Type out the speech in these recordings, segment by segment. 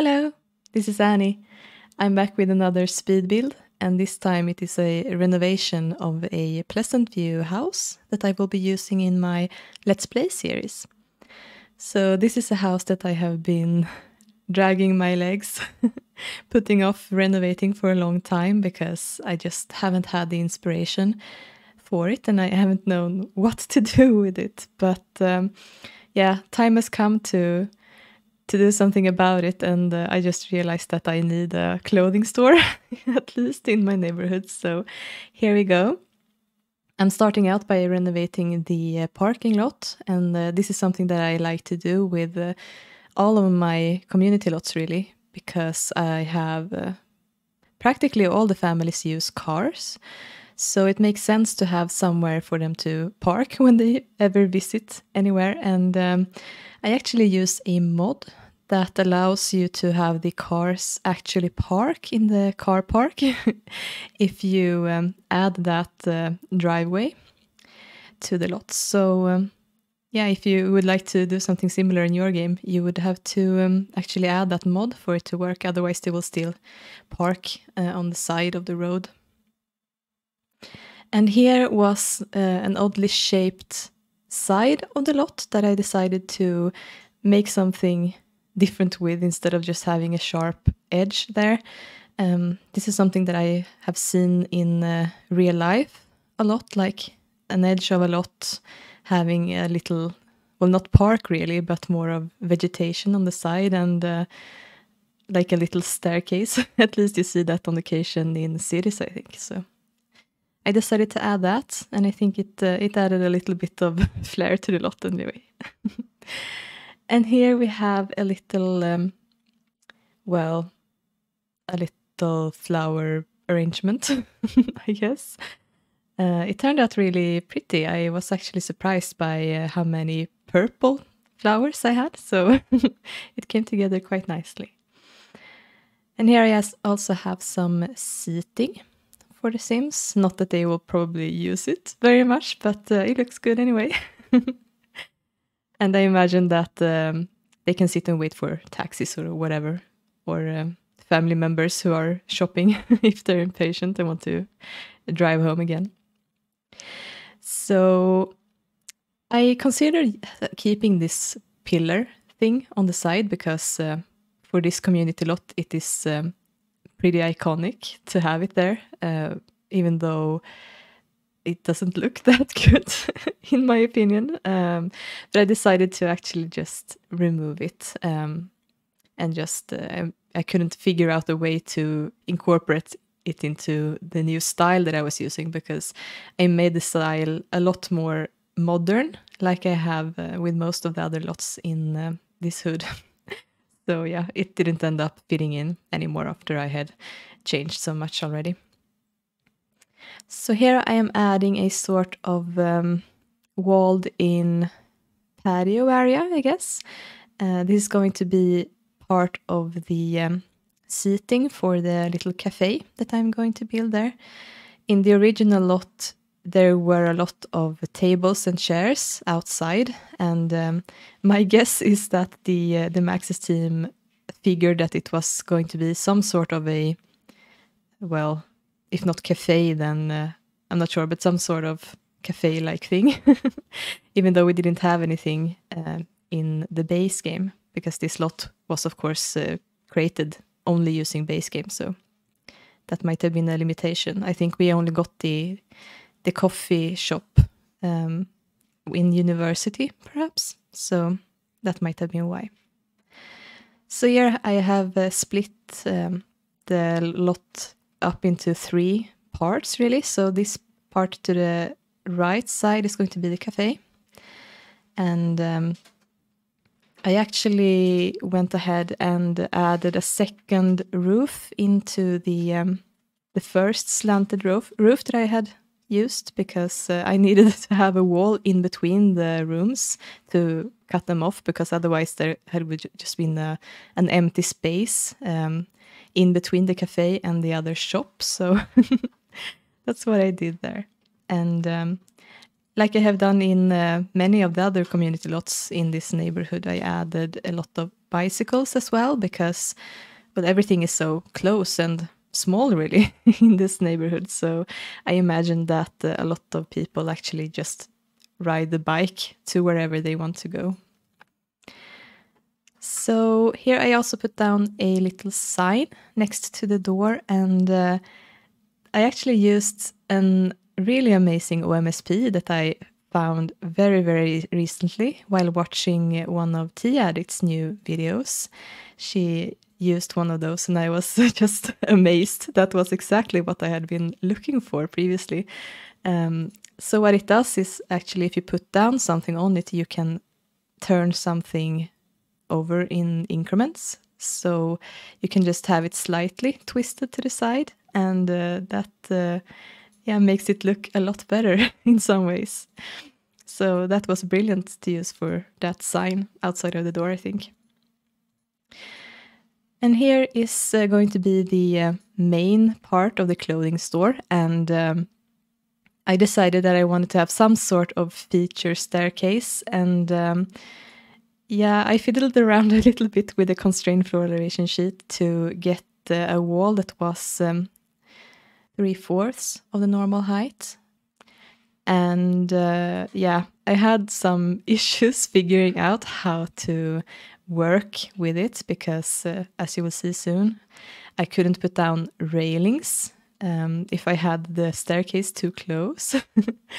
Hello, this is Annie. I'm back with another speed build, and this time it is a renovation of a Pleasant View house that I will be using in my Let's Play series. So, this is a house that I have been dragging my legs, putting off renovating for a long time because I just haven't had the inspiration for it and I haven't known what to do with it. But um, yeah, time has come to to do something about it. And uh, I just realized that I need a clothing store, at least in my neighborhood. So here we go. I'm starting out by renovating the uh, parking lot. And uh, this is something that I like to do with uh, all of my community lots, really, because I have uh, practically all the families use cars. So it makes sense to have somewhere for them to park when they ever visit anywhere. And um, I actually use a mod that allows you to have the cars actually park in the car park if you um, add that uh, driveway to the lot. So, um, yeah, if you would like to do something similar in your game, you would have to um, actually add that mod for it to work. Otherwise, they will still park uh, on the side of the road. And here was uh, an oddly shaped side of the lot that I decided to make something different width instead of just having a sharp edge there. Um, this is something that I have seen in uh, real life a lot, like an edge of a lot having a little, well, not park really, but more of vegetation on the side and uh, like a little staircase. At least you see that on occasion in cities, I think. So I decided to add that, and I think it uh, it added a little bit of flair to the lot anyway. And here we have a little, um, well, a little flower arrangement, I guess. Uh, it turned out really pretty. I was actually surprised by uh, how many purple flowers I had, so it came together quite nicely. And here I also have some seating for the Sims. Not that they will probably use it very much, but uh, it looks good anyway. and I imagine that um, they can sit and wait for taxis or whatever, or um, family members who are shopping if they're impatient and want to drive home again. So I considered keeping this pillar thing on the side because uh, for this community lot, it is um, pretty iconic to have it there, uh, even though it doesn't look that good, in my opinion. Um, but I decided to actually just remove it um, and just uh, I couldn't figure out a way to incorporate it into the new style that I was using because I made the style a lot more modern, like I have uh, with most of the other lots in uh, this hood. so yeah, it didn't end up fitting in anymore after I had changed so much already. So here I am adding a sort of um, walled-in patio area, I guess. Uh, this is going to be part of the um, seating for the little cafe that I'm going to build there. In the original lot, there were a lot of tables and chairs outside, and um, my guess is that the uh, the Maxis team figured that it was going to be some sort of a well if not cafe, then uh, I'm not sure, but some sort of cafe like thing, even though we didn't have anything uh, in the base game, because this lot was, of course, uh, created only using base game. So that might have been a limitation. I think we only got the, the coffee shop um, in university, perhaps. So that might have been why. So here I have uh, split um, the lot up into three parts, really. So this part to the right side is going to be the cafe. And um, I actually went ahead and added a second roof into the um, the first slanted roof roof that I had used because uh, I needed to have a wall in between the rooms to cut them off because otherwise there had would just been a, uh, an empty space um, in between the cafe and the other shop. So that's what I did there. And um, like I have done in uh, many of the other community lots in this neighborhood, I added a lot of bicycles as well because well everything is so close and small really in this neighborhood so i imagine that uh, a lot of people actually just ride the bike to wherever they want to go so here i also put down a little sign next to the door and uh, i actually used an really amazing omsp that i found very, very recently while watching one of Tia Addict's new videos. She used one of those and I was just amazed. That was exactly what I had been looking for previously. Um, so what it does is actually if you put down something on it, you can turn something over in increments. So you can just have it slightly twisted to the side and uh, that uh, yeah makes it look a lot better in some ways. So that was brilliant to use for that sign outside of the door, I think. And here is uh, going to be the uh, main part of the clothing store. And um, I decided that I wanted to have some sort of feature staircase. And um, yeah, I fiddled around a little bit with the constrained floor elevation sheet to get uh, a wall that was um, three fourths of the normal height. And uh, yeah, I had some issues figuring out how to work with it because, uh, as you will see soon, I couldn't put down railings um, if I had the staircase too close.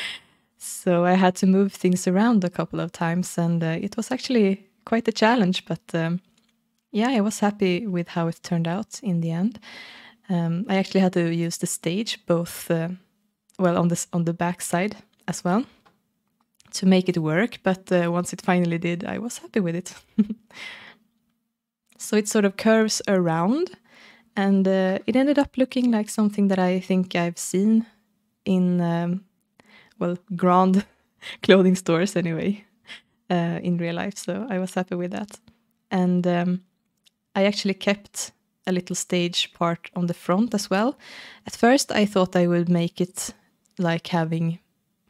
so I had to move things around a couple of times, and uh, it was actually quite a challenge. But um, yeah, I was happy with how it turned out in the end. Um, I actually had to use the stage both, uh, well, on this on the back side as well to make it work, but uh, once it finally did, I was happy with it. so it sort of curves around, and uh, it ended up looking like something that I think I've seen in, um, well, grand clothing stores anyway, uh, in real life. So I was happy with that. And um, I actually kept a little stage part on the front as well. At first, I thought I would make it like having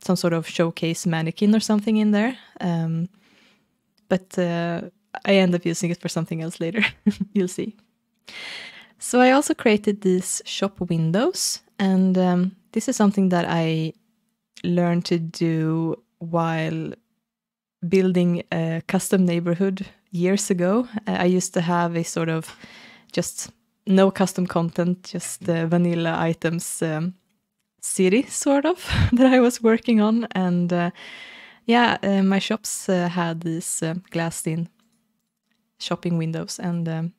some sort of showcase mannequin or something in there. Um, but uh, I end up using it for something else later. You'll see. So I also created these shop windows, and um, this is something that I learned to do while building a custom neighborhood years ago. Uh, I used to have a sort of just no custom content, just uh, vanilla items um, city sort of that I was working on, and uh, yeah, uh, my shops uh, had these uh, glassed-in shopping windows, and um,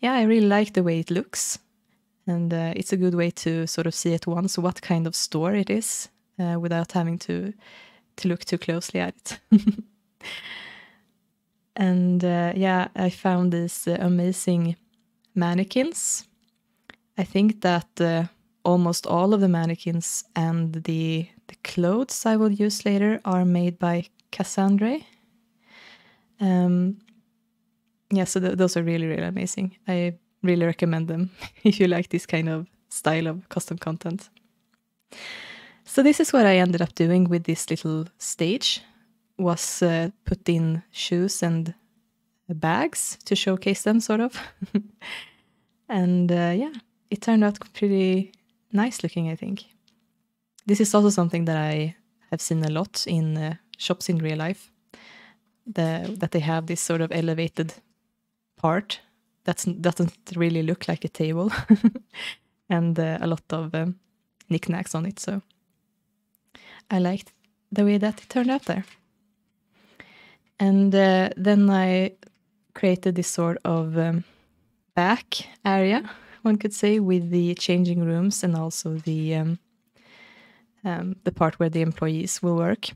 yeah, I really like the way it looks, and uh, it's a good way to sort of see at once what kind of store it is uh, without having to to look too closely at it. and yeah, I found these amazing mannequins. I think that almost all of the mannequins and the, the clothes I will use later are made by Cassandra. Um, yeah, so th those are really, really amazing. I really recommend them if you like this kind of style of custom content. So this is what I ended up doing with this little stage, was uh, put in shoes and uh, bags to showcase them, sort of. and uh, yeah, it turned out pretty nice looking, I think. This is also something that I have seen a lot in uh, shops in real life, the, that they have this sort of elevated part that doesn't really look like a table and uh, a lot of um, knickknacks on it. So I liked the way that it turned out there. And uh, then I created this sort of um, back area one could say, with the changing rooms and also the um, um, the part where the employees will work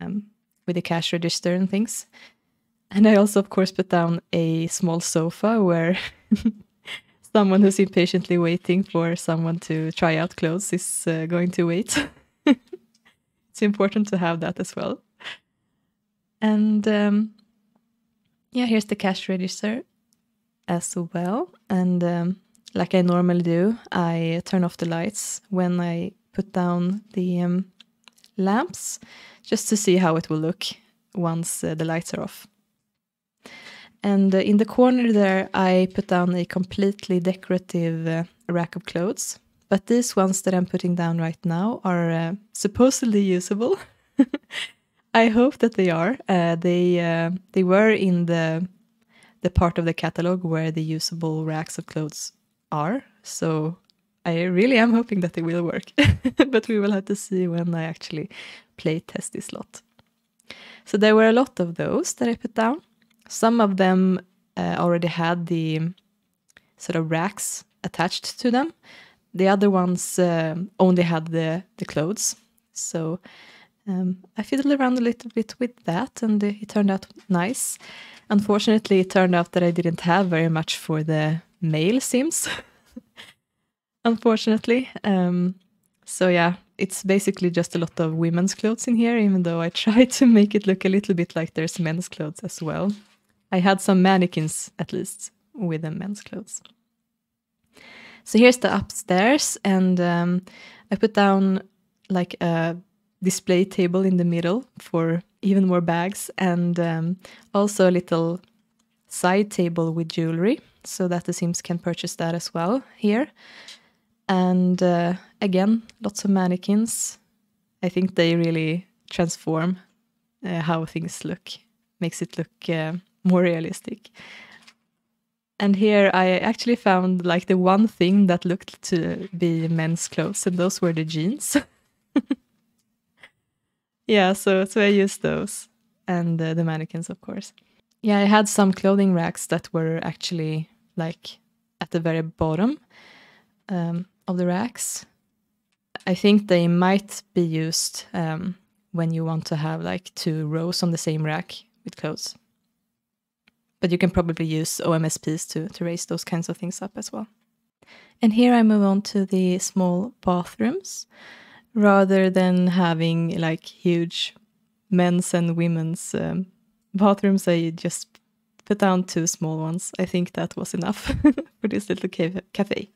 um, with the cash register and things. And I also, of course, put down a small sofa where someone who's impatiently waiting for someone to try out clothes is uh, going to wait. it's important to have that as well. And um, yeah, here's the cash register as well. And um, like I normally do, I turn off the lights when I put down the um, lamps just to see how it will look once uh, the lights are off. And uh, in the corner there, I put down a completely decorative uh, rack of clothes. But these ones that I'm putting down right now are uh, supposedly usable. I hope that they are. Uh, they uh, they were in the the part of the catalog where the usable racks of clothes are. So I really am hoping that they will work, but we will have to see when I actually play test this lot. So there were a lot of those that I put down. Some of them uh, already had the sort of racks attached to them. The other ones uh, only had the, the clothes. So um, I fiddled around a little bit with that and it turned out nice. Unfortunately, it turned out that I didn't have very much for the male sims, unfortunately. Um, so yeah, it's basically just a lot of women's clothes in here, even though I try to make it look a little bit like there's men's clothes as well. I had some mannequins, at least, with the men's clothes. So here's the upstairs, and um, I put down like a display table in the middle for even more bags, and um, also a little side table with jewelry so that the Sims can purchase that as well here. And uh, again, lots of mannequins. I think they really transform uh, how things look, makes it look uh, more realistic. And here I actually found like the one thing that looked to be men's clothes, and those were the jeans. yeah, so so I used those and uh, the mannequins, of course. Yeah, I had some clothing racks that were actually like at the very bottom um, of the racks. I think they might be used um, when you want to have like two rows on the same rack with clothes. But you can probably use OMSPs to, to raise those kinds of things up as well. And here I move on to the small bathrooms. Rather than having like huge men's and women's um, bathrooms, I just put down two small ones. I think that was enough for this little cafe.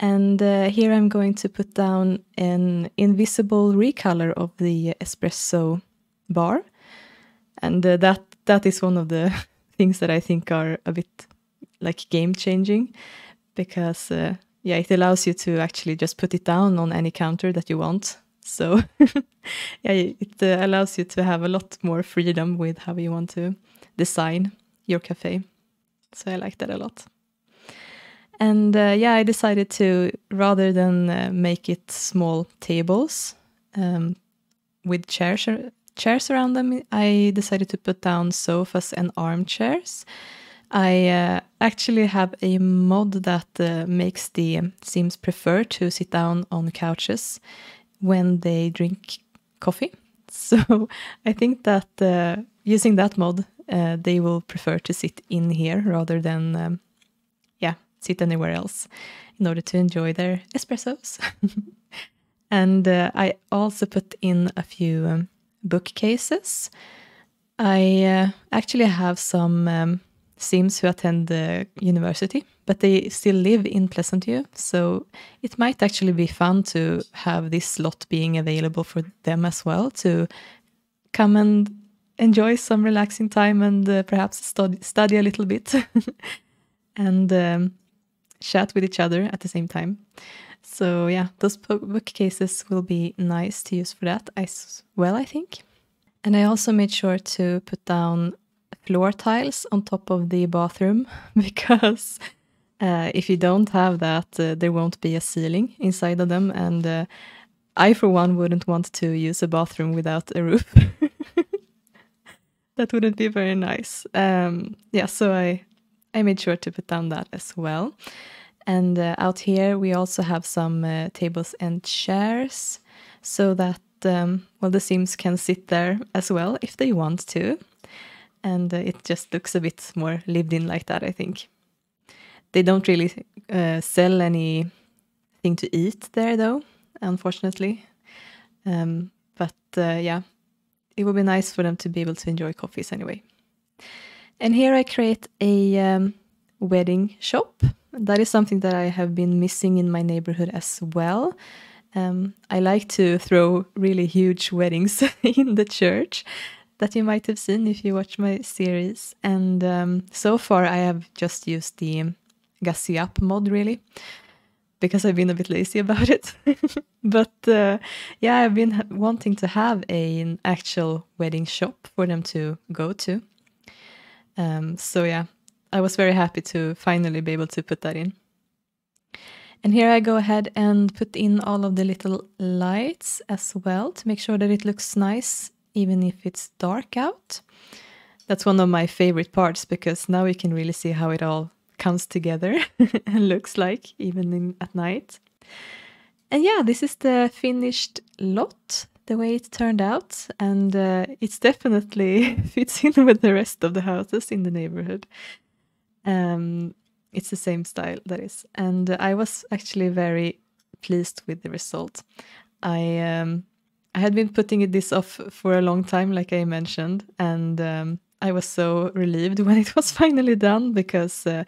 And uh, here I'm going to put down an invisible recolor of the espresso bar. And uh, that that is one of the things that I think are a bit like game changing because uh, yeah, it allows you to actually just put it down on any counter that you want. So yeah, it uh, allows you to have a lot more freedom with how you want to design your cafe. So I like that a lot. And uh, yeah, I decided to rather than uh, make it small tables um, with chairs chairs around them, I decided to put down sofas and armchairs. I uh, actually have a mod that uh, makes the Sims prefer to sit down on couches when they drink coffee. So I think that uh, using that mod uh, they will prefer to sit in here rather than, um, yeah, sit anywhere else in order to enjoy their espressos. and uh, I also put in a few um, bookcases. I uh, actually have some um, Sims who attend the university, but they still live in Pleasant View, so it might actually be fun to have this slot being available for them as well to come and enjoy some relaxing time and uh, perhaps stud- study a little bit and um, chat with each other at the same time. So, yeah, those po- bookcases will be nice to use for that as well, I think. And I also made sure to put down floor tiles on top of the bathroom because uh, if you don't have that, uh, there won't be a ceiling inside of them. And uh, I, for one, wouldn't want to use a bathroom without a roof. that wouldn't be very nice. Um, yeah, so I, I made sure to put down that as well. And uh, out here we also have some uh, tables and chairs so that, um, well, the Sims can sit there as well if they want to. And uh, it just looks a bit more lived in like that, I think. They don't really uh, sell anything to eat there though, unfortunately. Um, but uh, yeah, it would be nice for them to be able to enjoy coffees anyway. And here I create a um, wedding shop. That is something that I have been missing in my neighborhood as well. Um, I like to throw really huge weddings in the church that you might have seen if you watch my series. And um, so far, I have just used the app mod really because I've been a bit lazy about it. but uh, yeah, I've been wanting to have a, an actual wedding shop for them to go to. Um, so yeah, I was very happy to finally be able to put that in. And here I go ahead and put in all of the little lights as well to make sure that it looks nice even if it's dark out. That's one of my favorite parts because now you can really see how it all comes together and looks like even in, at night. And yeah, this is the finished lot, the way it turned out, and uh, it's definitely fits in with the rest of the houses in the neighborhood. Um, it's the same style, that is. And I was actually very pleased with the result. I um, I had been putting this off for a long time, like I mentioned, and um, I was so relieved when it was finally done because uh,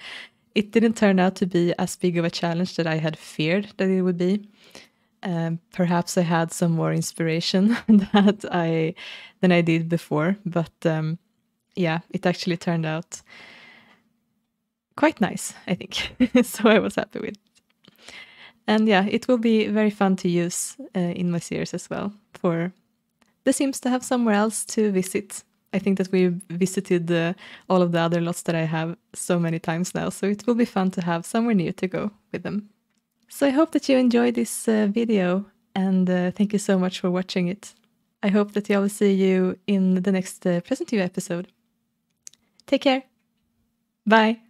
it didn't turn out to be as big of a challenge that I had feared that it would be. Um, perhaps I had some more inspiration that I than I did before, but um, yeah, it actually turned out quite nice, I think. so I was happy with it. And yeah, it will be very fun to use uh, in my series as well for the Sims to have somewhere else to visit I think that we've visited uh, all of the other lots that I have so many times now, so it will be fun to have somewhere new to go with them. So I hope that you enjoyed this uh, video and uh, thank you so much for watching it. I hope that I will see you in the next uh, Present you episode. Take care. Bye.